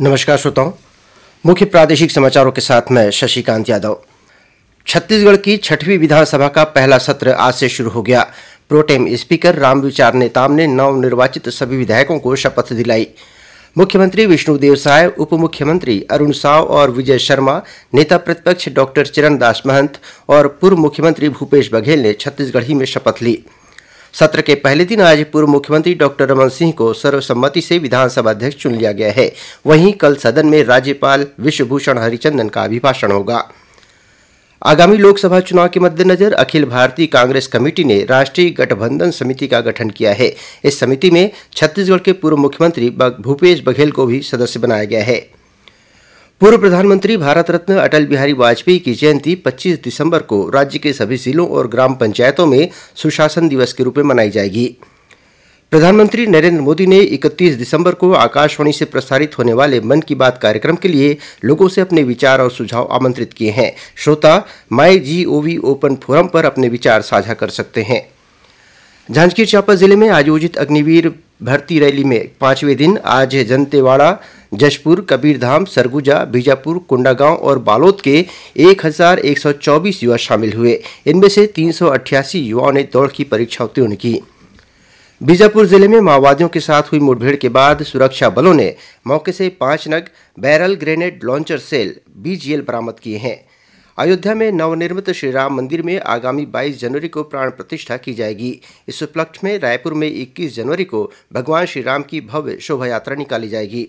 नमस्कार श्रोताओं मुख्य प्रादेशिक समाचारों के साथ मैं शशिकांत यादव छत्तीसगढ़ की छठवीं विधानसभा का पहला सत्र आज से शुरू हो गया प्रोटेम स्पीकर रामविचार नेताम ने नव निर्वाचित सभी विधायकों को शपथ दिलाई मुख्यमंत्री विष्णुदेव साय उप मुख्यमंत्री अरुण साव और विजय शर्मा नेता प्रतिपक्ष डॉक्टर दास महंत और पूर्व मुख्यमंत्री भूपेश बघेल ने छत्तीसगढ़ी में शपथ ली सत्र के पहले दिन आज पूर्व मुख्यमंत्री डॉक्टर रमन सिंह को सर्वसम्मति से विधानसभा अध्यक्ष चुन लिया गया है वहीं कल सदन में राज्यपाल विश्वभूषण हरिचंदन का अभिभाषण होगा आगामी लोकसभा चुनाव के मद्देनजर अखिल भारतीय कांग्रेस कमेटी ने राष्ट्रीय गठबंधन समिति का गठन किया है इस समिति में छत्तीसगढ़ के पूर्व मुख्यमंत्री भूपेश बघेल को भी सदस्य बनाया गया है पूर्व प्रधानमंत्री भारत रत्न अटल बिहारी वाजपेयी की जयंती 25 दिसंबर को राज्य के सभी जिलों और ग्राम पंचायतों में सुशासन दिवस के रूप में मनाई जाएगी प्रधानमंत्री नरेंद्र मोदी ने 31 दिसंबर को आकाशवाणी से प्रसारित होने वाले मन की बात कार्यक्रम के लिए लोगों से अपने विचार और सुझाव आमंत्रित किए हैं श्रोता माई जी ओपन फोरम पर अपने विचार साझा कर सकते हैं जांजगीर चांपा जिले में आयोजित अग्निवीर भर्ती रैली में पांचवे दिन आज जनतेवाड़ा जशपुर कबीरधाम सरगुजा बीजापुर कोंडागांव और बालोद के 1124 युवा शामिल हुए इनमें से तीन युवाओं ने दौड़ की परीक्षा उत्तीर्ण की बीजापुर जिले में माओवादियों के साथ हुई मुठभेड़ के बाद सुरक्षा बलों ने मौके से पांच नग barrel grenade launcher cell BGL बरामद किए हैं अयोध्या में नवनिर्मित श्री राम मंदिर में आगामी 22 जनवरी को प्राण प्रतिष्ठा की जाएगी इस उपलक्ष्य में रायपुर में 21 जनवरी को भगवान श्री राम की भव्य शोभा यात्रा निकाली जाएगी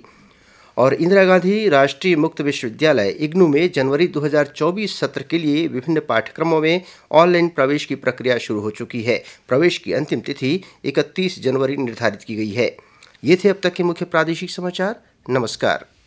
और इंदिरा गांधी राष्ट्रीय मुक्त विश्वविद्यालय इग्नू में जनवरी 2024 सत्र के लिए विभिन्न पाठ्यक्रमों में ऑनलाइन प्रवेश की प्रक्रिया शुरू हो चुकी है प्रवेश की अंतिम तिथि 31 जनवरी निर्धारित की गई है ये थे अब तक के मुख्य प्रादेशिक समाचार नमस्कार